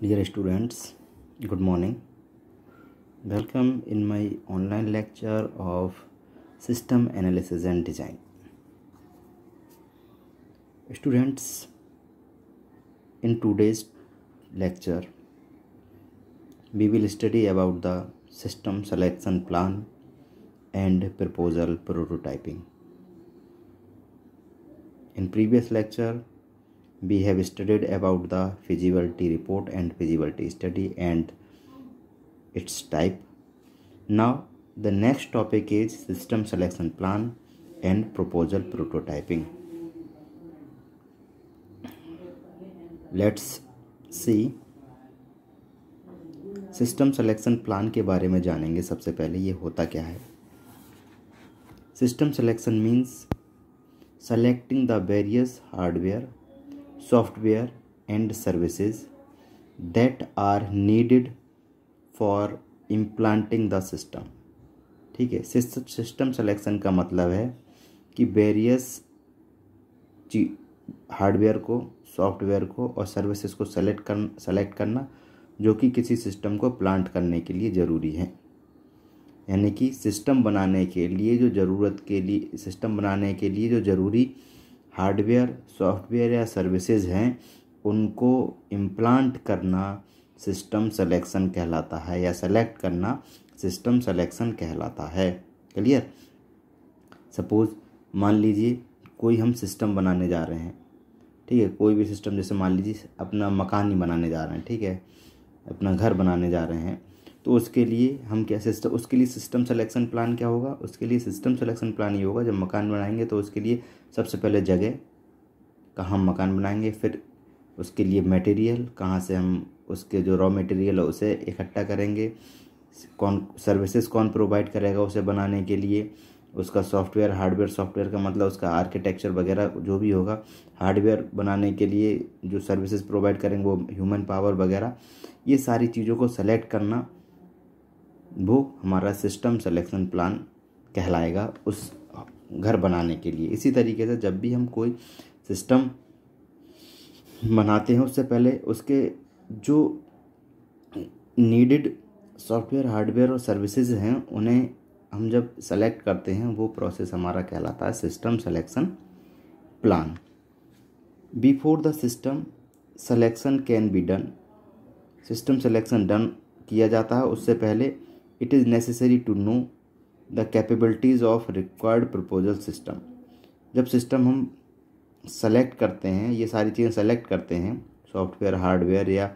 Dear students, good morning. Welcome in my online lecture of System Analysis and Design. Students, in today's lecture, we will study about the system selection plan and proposal prototyping. In previous lecture, we have studied about the feasibility report and feasibility study and its type now the next topic is system selection plan and proposal prototyping let's see system selection plan के बारे में जानेंगे सबसे पहले ये होता क्या है system selection means selecting the various hardware software and services that are needed for implanting the system ठीक है सिस्टम सिलेक्शन का मतलब है कि वेरियस ची हार्डवेयर को सॉफ्टवेयर को और सर्विसेज को सेलेक्ट कर सेलेक्ट करना जो कि किसी सिस्टम को प्लांट करने के लिए ज़रूरी है यानी कि सिस्टम बनाने के लिए जो ज़रूरत के लिए सिस्टम बनाने के लिए जो ज़रूरी हार्डवेयर सॉफ्टवेयर या सर्विसेज हैं उनको इम्प्लांट करना सिस्टम सिलेक्शन कहलाता है या सेलेक्ट करना सिस्टम सिलेक्शन कहलाता है क्लियर सपोज़ मान लीजिए कोई हम सिस्टम बनाने जा रहे हैं ठीक है कोई भी सिस्टम जैसे मान लीजिए अपना मकान ही बनाने जा रहे हैं ठीक है अपना घर बनाने जा रहे हैं तो उसके लिए हम क्या सिस्टम उसके लिए सिस्टम सिलेक्शन प्लान क्या होगा उसके लिए सिस्टम सिलेक्शन प्लान ये होगा जब मकान बनाएंगे तो उसके लिए सबसे पहले जगह कहाँ मकान बनाएंगे फिर उसके लिए मटेरियल कहाँ से हम उसके जो रॉ मटेरियल है उसे इकट्ठा करेंगे कौन सर्विसेज कौन प्रोवाइड करेगा उसे बनाने के लिए उसका सॉफ्टवेयर हार्डवेयर सॉफ्टवेयर का मतलब उसका आर्किटेक्चर वगैरह जो भी होगा हार्डवेयर बनाने के लिए जो सर्विसेज प्रोवाइड करेंगे वो ह्यूमन पावर वगैरह ये सारी चीज़ों को सेलेक्ट करना वो हमारा सिस्टम सिलेक्शन प्लान कहलाएगा उस घर बनाने के लिए इसी तरीके से जब भी हम कोई सिस्टम बनाते हैं उससे पहले उसके जो नीडेड सॉफ्टवेयर हार्डवेयर और सर्विसेज हैं उन्हें हम जब सेलेक्ट करते हैं वो प्रोसेस हमारा कहलाता है system selection plan before the system selection can be done system selection done किया जाता है उससे पहले it is necessary to know the capabilities of required proposal system जब सिस्टम हम सेलेक्ट करते हैं ये सारी चीज़ें सेलेक्ट करते हैं सॉफ्टवेयर हार्डवेयर या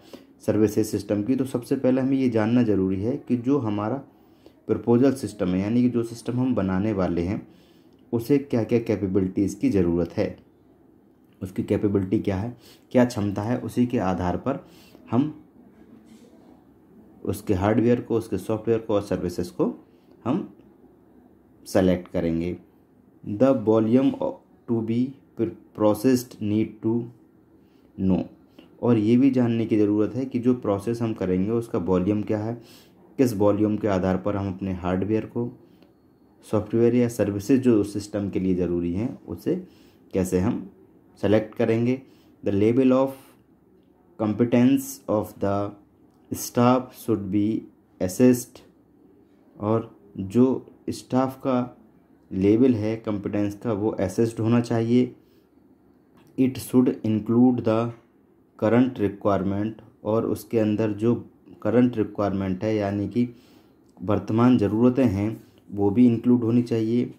सर्विसेज सिस्टम की तो सबसे पहले हमें ये जानना ज़रूरी है कि जो हमारा प्रपोजल सिस्टम है यानी कि जो सिस्टम हम बनाने वाले हैं उसे क्या क्या कैपेबलिटीज़ की ज़रूरत है उसकी कैपेबिलिटी क्या है क्या क्षमता है उसी के आधार पर हम उसके हार्डवेयर को उसके सॉफ्टवेयर को और सर्विसेज को हम सेलेक्ट करेंगे the volume to be processed need to know और ये भी जानने की ज़रूरत है कि जो प्रोसेस हम करेंगे उसका वॉल्यूम क्या है किस वॉल्यूम के आधार पर हम अपने हार्डवेयर को सॉफ्टवेयर या सर्विसेज जो उस सिस्टम के लिए ज़रूरी हैं उसे कैसे हम सेलेक्ट करेंगे the level of competence of the staff should be assessed और जो स्टाफ का लेवल है कॉम्पिटेंस का वो एसेस्ड होना चाहिए it should include the current requirement और उसके अंदर जो करंट रिक्वायरमेंट है यानी कि वर्तमान ज़रूरतें हैं वो भी इंक्लूड होनी चाहिए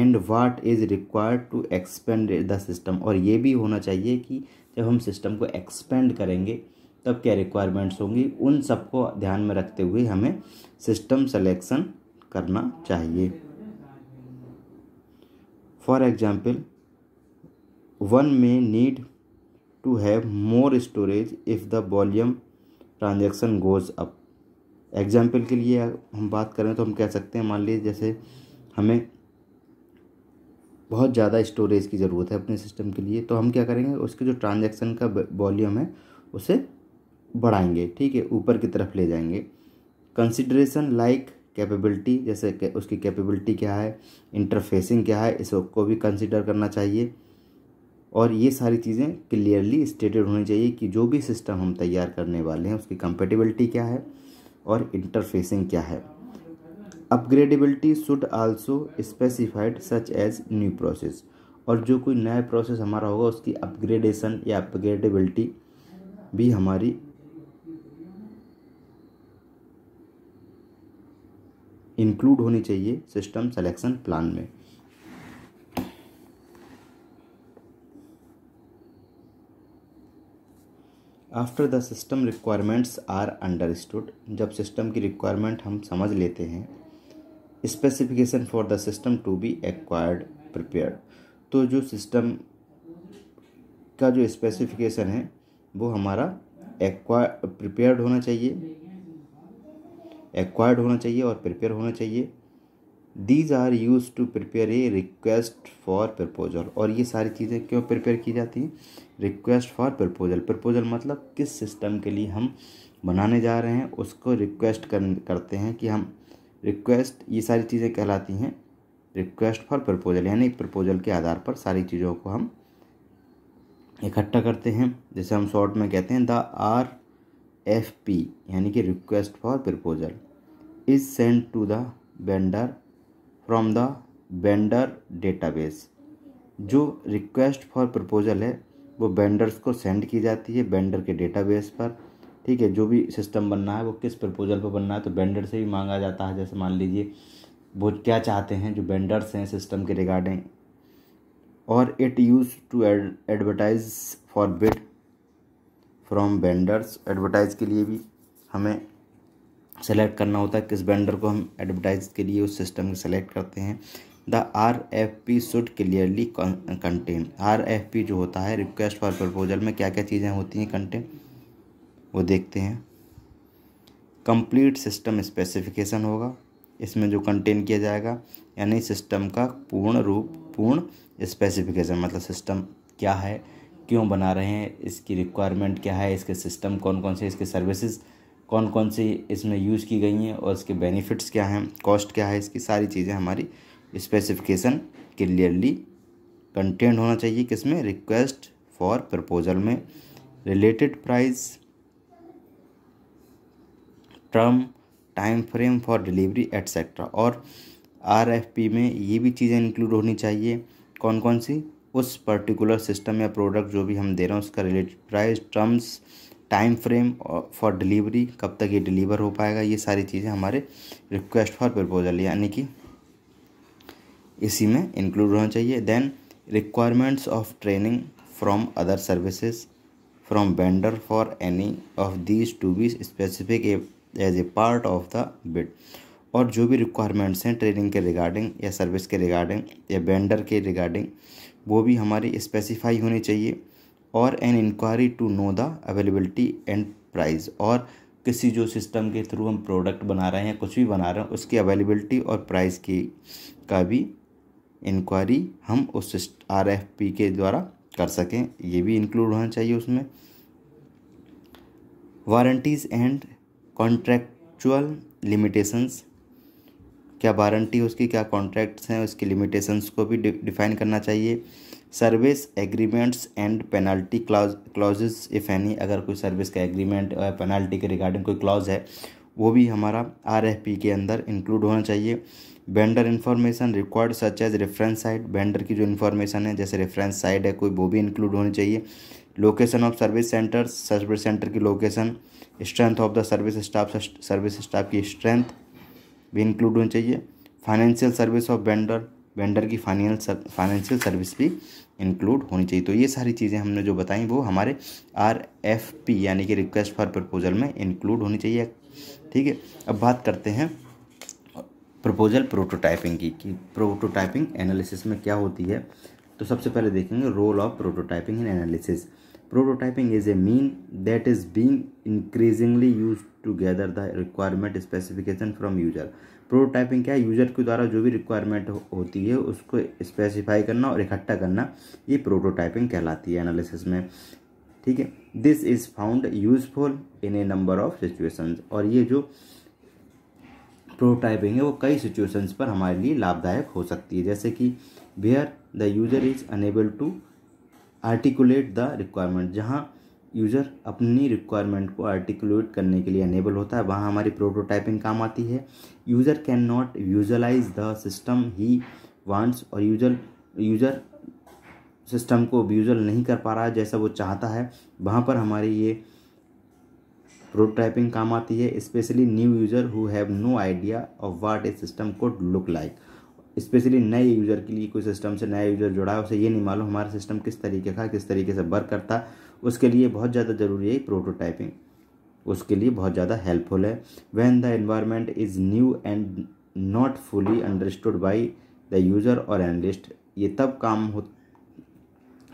and what is required to expand the system और ये भी होना चाहिए कि जब हम सिस्टम को एक्सपेंड करेंगे तब क्या रिक्वायरमेंट्स होंगी उन सबको ध्यान में रखते हुए हमें सिस्टम सेलेक्शन करना चाहिए फॉर एग्जाम्पल वन में need to have more storage if the volume transaction goes up example के लिए हम बात करें तो हम कह सकते हैं मान लीजिए जैसे हमें बहुत ज़्यादा स्टोरेज की ज़रूरत है अपने सिस्टम के लिए तो हम क्या करेंगे उसके जो ट्रांजेक्शन का वॉल्यूम है उसे बढ़ाएंगे ठीक है ऊपर की तरफ ले जाएंगे कंसिड्रेशन लाइक कैपेबिलिटी जैसे के, उसकी कैपेबिलिटी क्या है इंटरफेसिंग क्या है इस को भी कंसिडर करना चाहिए और ये सारी चीज़ें क्लियरली स्टेटेड होनी चाहिए कि जो भी सिस्टम हम तैयार करने वाले हैं उसकी कंपेटिबिलिटी क्या है और इंटरफेसिंग क्या है upgradability should also specified such as new process और जो कोई नया प्रोसेस हमारा होगा उसकी अपग्रेडेशन या अपग्रेडेबिलिटी भी हमारी इंक्लूड होनी चाहिए सिस्टम सेलेक्शन प्लान में after the system requirements are understood जब सिस्टम की रिक्वायरमेंट हम समझ लेते हैं specification for the system to be acquired prepare तो जो सिस्टम का जो स्पेसिफिकेशन है वो हमारा एक्वा प्रिपेयर्ड होना चाहिए एक्वायर्ड होना चाहिए और प्रिपेयर होना चाहिए these are use to prepare a request for proposal और ये सारी चीज़ें क्यों प्रिपेयर की जाती हैं रिक्वेस्ट फॉर प्रपोजल प्रपोजल मतलब किस सिस्टम के लिए हम बनाने जा रहे हैं उसको रिक्वेस्ट कर करते हैं कि हम रिक्वेस्ट ये सारी चीज़ें कहलाती हैं रिक्वेस्ट फॉर प्रपोजल यानी प्रपोजल के आधार पर सारी चीज़ों को हम इकट्ठा करते हैं जैसे हम शॉर्ट में कहते हैं द आर एफ पी यानी कि request for proposal is send to the vendor from the vendor database जो रिक्वेस्ट फॉर प्रपोजल है वो वेंडर्स को सेंड की जाती है वेंडर के डेटाबेस पर ठीक है जो भी सिस्टम बनना है वो किस प्रपोजल पर बनना है तो वेंडर से भी मांगा जाता है जैसे मान लीजिए वो क्या चाहते हैं जो वेंडर्स हैं सिस्टम के रिगार्डिंग और it use to advertise for bid from vendors advertise के लिए भी हमें सेलेक्ट करना होता है किस वेंडर को हम एडवर्टाइज के लिए उस सिस्टम को सेलेक्ट करते हैं the R F P should clearly contain R F P जो होता है रिक्वेस्ट फॉर प्रपोजल में क्या क्या चीज़ें होती हैं कंटेंट वो देखते हैं कंप्लीट सिस्टम स्पेसिफिकेशन होगा इसमें जो कंटेन किया जाएगा यानी सिस्टम का पूर्ण रूप पूर्ण स्पेसिफिकेशन मतलब सिस्टम क्या है क्यों बना रहे हैं इसकी रिक्वायरमेंट क्या है इसके सिस्टम कौन कौन से इसके सर्विसेज कौन कौन सी इसमें यूज़ की गई हैं और इसके बेनिफिट्स क्या हैं कॉस्ट क्या है इसकी सारी चीज़ें हमारी स्पेसिफिकेशन क्लियरली कंटेंट होना चाहिए इसमें रिक्वेस्ट फॉर प्रपोजल में related price term time frame for delivery etcetera और आर एफ पी में ये भी चीज़ें इंक्लूड होनी चाहिए कौन कौन सी उस पर्टिकुलर सिस्टम या प्रोडक्ट जो भी हम दे रहे हैं उसका related price terms time frame for delivery कब तक ये डिलीवर हो पाएगा ये सारी चीज़ें हमारे रिक्वेस्ट फॉर प्रपोजल यानी कि इसी में इंक्लूड होना चाहिए then requirements of training from other services from vendor for any of these to be specific as a part of the bid और जो भी रिक्वायरमेंट्स हैं ट्रेनिंग के रिगार्डिंग या सर्विस के रिगार्डिंग या वेंडर के रिगार्डिंग वो भी हमारे स्पेसिफाई होने चाहिए और an inquiry to know the availability and price और किसी जो सिस्टम के थ्रू हम प्रोडक्ट बना रहे हैं कुछ भी बना रहे हैं उसकी अवेलेबिलिटी और प्राइस की का भी इंक्वायरी हम उस आर एफ पी के द्वारा कर सकें ये भी इंक्लूड होना चाहिए उसमें वारंटीज़ एंड कॉन्ट्रैक्चुअल लिमिटेशंस क्या वारंटी उसकी क्या कॉन्ट्रैक्ट्स हैं उसकी लिमिटेशंस को भी डिफाइन करना चाहिए service agreements and penalty clause clause if any अगर कोई सर्विस का एग्रीमेंट और पेनल्टी के रिगार्डिंग कोई क्लॉज है वो भी हमारा आर एफ पी के अंदर इंक्लूड होना चाहिए vendor information record such as reference site vendor की जो इन्फॉर्मेशन है जैसे रेफरेंस साइट है कोई वो भी इंक्लूड होनी चाहिए location of service centre service centre की location strength of the service staff service staff की स्ट्रेंथ भी इंक्लूड होनी चाहिए financial service of vendor vendor की फाइनेंशियल सर्विस भी इंक्लूड होनी चाहिए तो ये सारी चीज़ें हमने जो बताई वो हमारे आर एफ पी यानी कि रिक्वेस्ट फॉर प्रपोजल में इंक्लूड होनी चाहिए ठीक है अब बात करते हैं प्रपोजल प्रोटोटाइपिंग की कि प्रोटोटाइपिंग एनालिसिस में क्या होती है तो सबसे पहले देखेंगे role of prototyping in analysis prototyping is a mean that is being increasingly use to gather the requirement specification from user prototyping क्या है यूजर के द्वारा जो भी रिक्वायरमेंट होती है उसको स्पेसिफाई करना और इकट्ठा करना ये प्रोटोटाइपिंग कहलाती है एनालिसिस में ठीक है this is found useful in a number of situations और ये जो प्रोटोटाइपिंग है वो कई सिचुएशंस पर हमारे लिए लाभदायक हो सकती है जैसे कि where the user is unable to articulate the requirement जहाँ यूज़र अपनी रिक्वायरमेंट को आर्टिकुलेट करने के लिए अनेबल होता है वहाँ हमारी प्रोटोटाइपिंग काम आती है user can not visualize the system he wants और यूजर यूज़र सिस्टम को विजुअल नहीं कर पा रहा है जैसा वो चाहता है वहाँ पर हमारी ये प्रोटोटाइपिंग काम आती है specially new user who have no idea of what a system could look like specially नए यूज़र के लिए कोई सिस्टम से नया यूज़र जुड़ा है उसे ये नहीं मालूम हमारा सिस्टम किस तरीके का किस तरीके से वर्क करता उसके लिए बहुत ज़्यादा ज़रूरी है प्रोटोटाइपिंग उसके लिए बहुत ज़्यादा हेल्पफुल है when the environment is new and not fully understood by the user और एनलिस्ट ये तब काम हो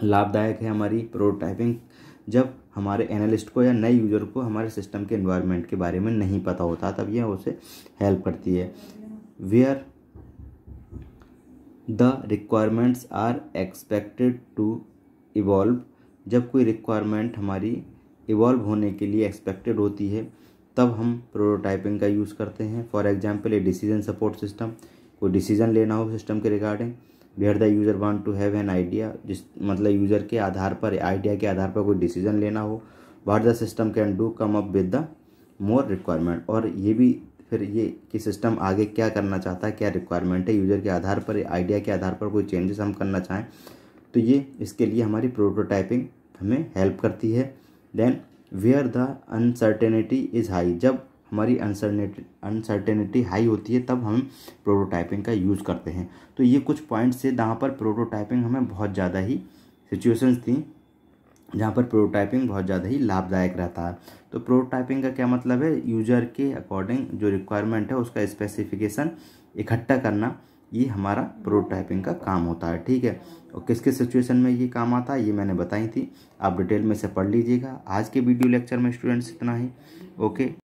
लाभदायक है हमारी प्रोटोटाइपिंग जब हमारे एनालिस्ट को या नए यूज़र को हमारे सिस्टम के इन्वायरमेंट के बारे में नहीं पता होता तब यह उसे हेल्प करती है where the requirements are expected to evolve जब कोई रिक्वायरमेंट हमारी इवॉल्व होने के लिए एक्सपेक्टेड होती है तब हम प्रोटोटाइपिंग का यूज़ करते हैं for example a decision support system कोई डिसीजन लेना हो सिस्टम के regarding where the user want to have an idea जिस मतलब यूज़र के आधार पर आइडिया के आधार पर कोई डिसीजन लेना हो what the system can do come up with the more requirement और ये भी फिर ये कि सिस्टम आगे क्या करना चाहता है क्या रिक्वायरमेंट है यूज़र के आधार पर आइडिया के आधार पर कोई चेंजेस हम करना चाहें तो ये इसके लिए हमारी प्रोटोटाइपिंग हमें हेल्प करती है then where the uncertainty is high जब हमारी अनसर्टेनिटी अनसर्टेनिटी हाई होती है तब हम प्रोटोटाइपिंग का यूज़ करते हैं तो ये कुछ पॉइंट्स थे जहाँ पर प्रोटोटाइपिंग हमें बहुत ज़्यादा ही सिचुएशंस थी जहाँ पर प्रोटोटाइपिंग बहुत ज़्यादा ही लाभदायक रहता है तो प्रोटोटाइपिंग का क्या मतलब है यूजर के अकॉर्डिंग जो रिक्वायरमेंट है उसका स्पेसिफिकेशन इकट्ठा करना ये हमारा प्रोटोटाइपिंग का काम होता है ठीक है और किस किस सिचुएशन में ये काम आता है ये मैंने बताई थी आप डिटेल में से पढ़ लीजिएगा आज के वीडियो लेक्चर में स्टूडेंट्स इतना ही ओके